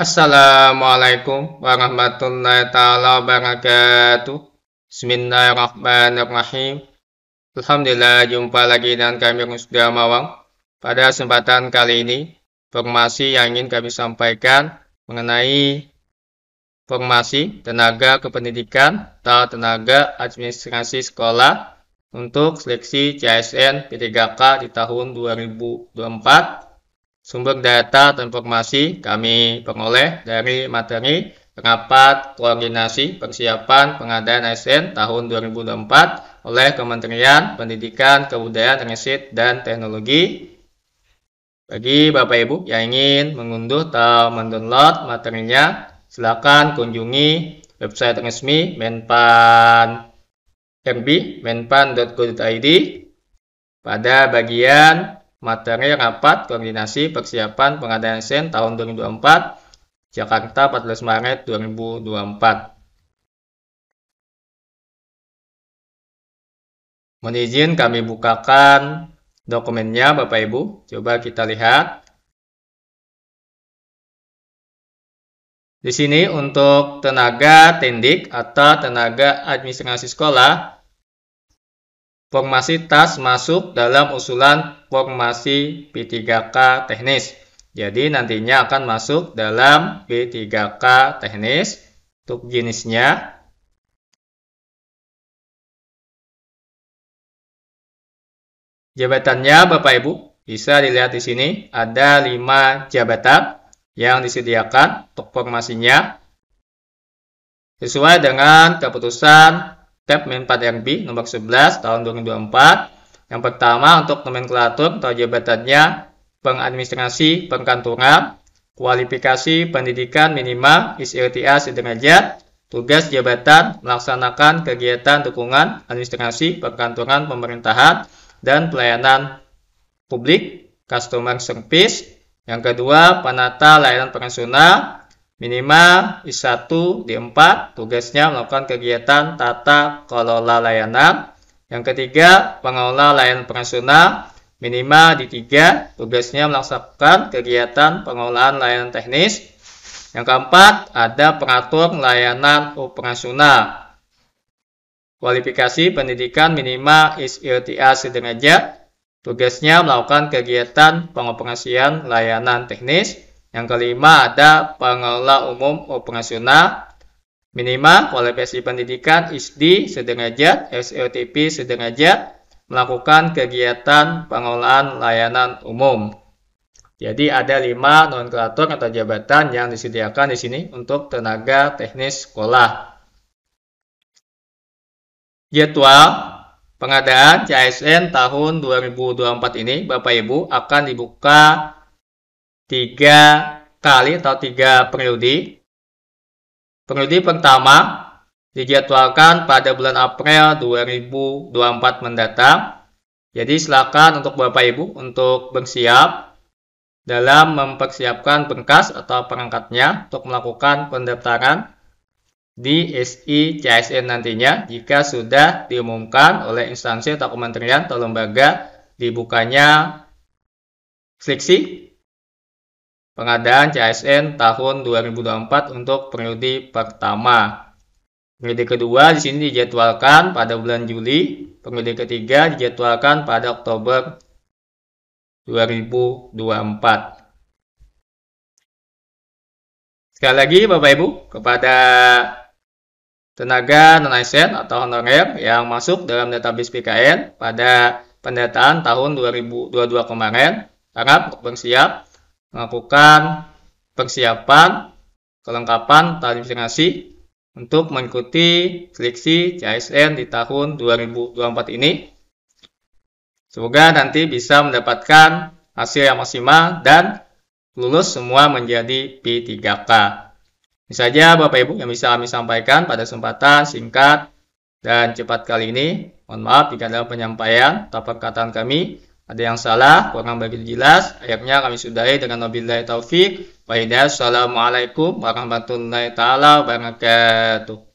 Assalamualaikum warahmatullahi taala wabarakatuh. Bismillahirrahmanirrahim. Alhamdulillah jumpa lagi dengan kami Rusda Mawang. Pada kesempatan kali ini, informasi yang ingin kami sampaikan mengenai informasi tenaga kependidikan atau tenaga administrasi sekolah untuk seleksi CSN P3K di tahun 2024 Sumber data dan informasi kami peroleh dari materi rapat koordinasi persiapan pengadaan ASN tahun 2024 oleh Kementerian Pendidikan, Kebudayaan, Riset, dan Teknologi. Bagi Bapak Ibu yang ingin mengunduh atau mendownload materinya, silakan kunjungi website resmi Menpan RB menpan.go.id pada bagian materi rapat koordinasi persiapan pengadaan sen, tahun 2024 Jakarta 14 Maret 2024. Mohon izin kami bukakan dokumennya Bapak Ibu. Coba kita lihat. Di sini untuk tenaga tendik atau tenaga administrasi sekolah formasi tas masuk dalam usulan formasi P3K teknis. Jadi nantinya akan masuk dalam P3K teknis untuk jenisnya. Jabatannya Bapak Ibu bisa dilihat di sini ada 5 jabatan yang disediakan untuk formasinya sesuai dengan keputusan TEP 4 RB nomor 11 tahun 2024. Yang pertama untuk nomenklatur atau jabatannya pengadministrasi perkantoran kualifikasi pendidikan minimal ISRTA sederajat, tugas jabatan melaksanakan kegiatan dukungan administrasi perkantoran pemerintahan dan pelayanan publik, customer service. Yang kedua, penata layanan personal Minimal I1, di 4 tugasnya melakukan kegiatan tata kelola layanan. Yang ketiga, pengelola layanan operasional. Minimal di 3 tugasnya melaksanakan kegiatan pengelolaan layanan teknis. Yang keempat, ada pengatur layanan operasional. Kualifikasi pendidikan minimal ISILTA sederajat, tugasnya melakukan kegiatan pengoperasian layanan teknis. Yang kelima ada pengelola umum operasional minimal oleh PSI Pendidikan ISD sederajat, e SLTP sederajat melakukan kegiatan pengelolaan layanan umum. Jadi ada lima nomenklatur atau jabatan yang disediakan di sini untuk tenaga teknis sekolah. Jadwal pengadaan CSN tahun 2024 ini Bapak Ibu akan dibuka tiga kali atau tiga periode. Periode pertama dijadwalkan pada bulan April 2024 mendatang. Jadi silakan untuk Bapak Ibu untuk bersiap dalam mempersiapkan berkas atau perangkatnya untuk melakukan pendaftaran di SI CSN nantinya jika sudah diumumkan oleh instansi atau kementerian atau lembaga dibukanya seleksi pengadaan CSN tahun 2024 untuk periode pertama. Periode kedua di sini dijadwalkan pada bulan Juli, periode ketiga dijadwalkan pada Oktober 2024. Sekali lagi Bapak Ibu kepada tenaga non ASN atau honorer yang masuk dalam database PKN pada pendataan tahun 2022 kemarin harap bersiap melakukan persiapan kelengkapan tarifikasi untuk mengikuti seleksi CSN di tahun 2024 ini. Semoga nanti bisa mendapatkan hasil yang maksimal dan lulus semua menjadi P3K. Ini saja Bapak Ibu yang bisa kami sampaikan pada kesempatan singkat dan cepat kali ini. Mohon maaf jika ada penyampaian atau perkataan kami ada yang salah, kurang begitu jelas. Akhirnya kami sudahi dengan wabillahi taufik. Wa Assalamualaikum warahmatullahi taala wabarakatuh.